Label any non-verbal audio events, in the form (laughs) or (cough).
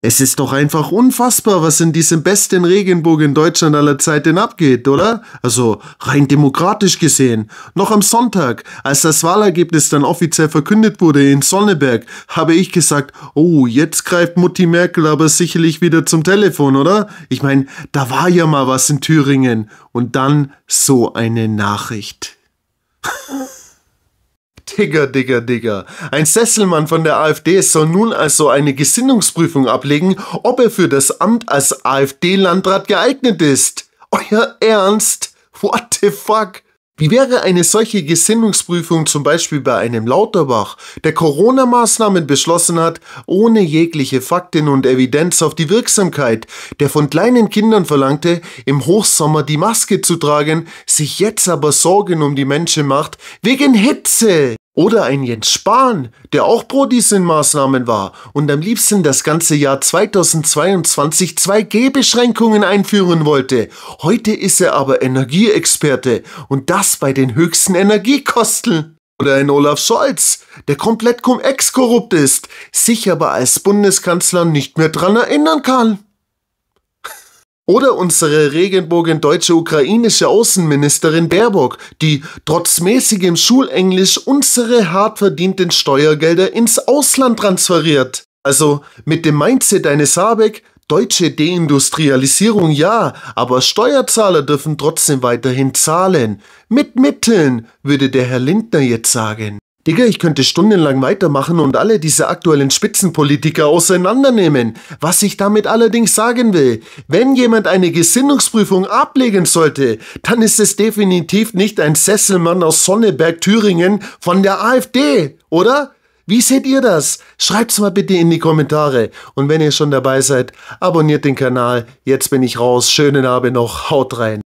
Es ist doch einfach unfassbar, was in diesem besten Regenbogen in Deutschland aller Zeiten abgeht, oder? Also rein demokratisch gesehen. Noch am Sonntag, als das Wahlergebnis dann offiziell verkündet wurde in Sonneberg, habe ich gesagt, oh, jetzt greift Mutti Merkel aber sicherlich wieder zum Telefon, oder? Ich meine, da war ja mal was in Thüringen. Und dann so eine Nachricht. (laughs) Digger, Digger, Digger. Ein Sesselmann von der AfD soll nun also eine Gesinnungsprüfung ablegen, ob er für das Amt als AfD-Landrat geeignet ist. Euer Ernst? What the fuck? Wie wäre eine solche Gesinnungsprüfung zum Beispiel bei einem Lauterbach, der Corona-Maßnahmen beschlossen hat, ohne jegliche Fakten und Evidenz auf die Wirksamkeit, der von kleinen Kindern verlangte, im Hochsommer die Maske zu tragen, sich jetzt aber Sorgen um die Menschen macht, wegen Hitze? Oder ein Jens Spahn, der auch pro diesen Maßnahmen war und am liebsten das ganze Jahr 2022 2G-Beschränkungen einführen wollte. Heute ist er aber Energieexperte und das bei den höchsten Energiekosten. Oder ein Olaf Scholz, der komplett cum-ex korrupt ist, sich aber als Bundeskanzler nicht mehr dran erinnern kann. Oder unsere Regenbogen-deutsche ukrainische Außenministerin Baerbock, die trotz mäßigem Schulenglisch unsere hart verdienten Steuergelder ins Ausland transferiert. Also mit dem Mindset eines Habeck, deutsche Deindustrialisierung ja, aber Steuerzahler dürfen trotzdem weiterhin zahlen. Mit Mitteln, würde der Herr Lindner jetzt sagen. Digga, ich könnte stundenlang weitermachen und alle diese aktuellen Spitzenpolitiker auseinandernehmen. Was ich damit allerdings sagen will, wenn jemand eine Gesinnungsprüfung ablegen sollte, dann ist es definitiv nicht ein Sesselmann aus Sonneberg, Thüringen von der AfD, oder? Wie seht ihr das? Schreibt's mal bitte in die Kommentare. Und wenn ihr schon dabei seid, abonniert den Kanal. Jetzt bin ich raus. Schönen Abend noch. Haut rein.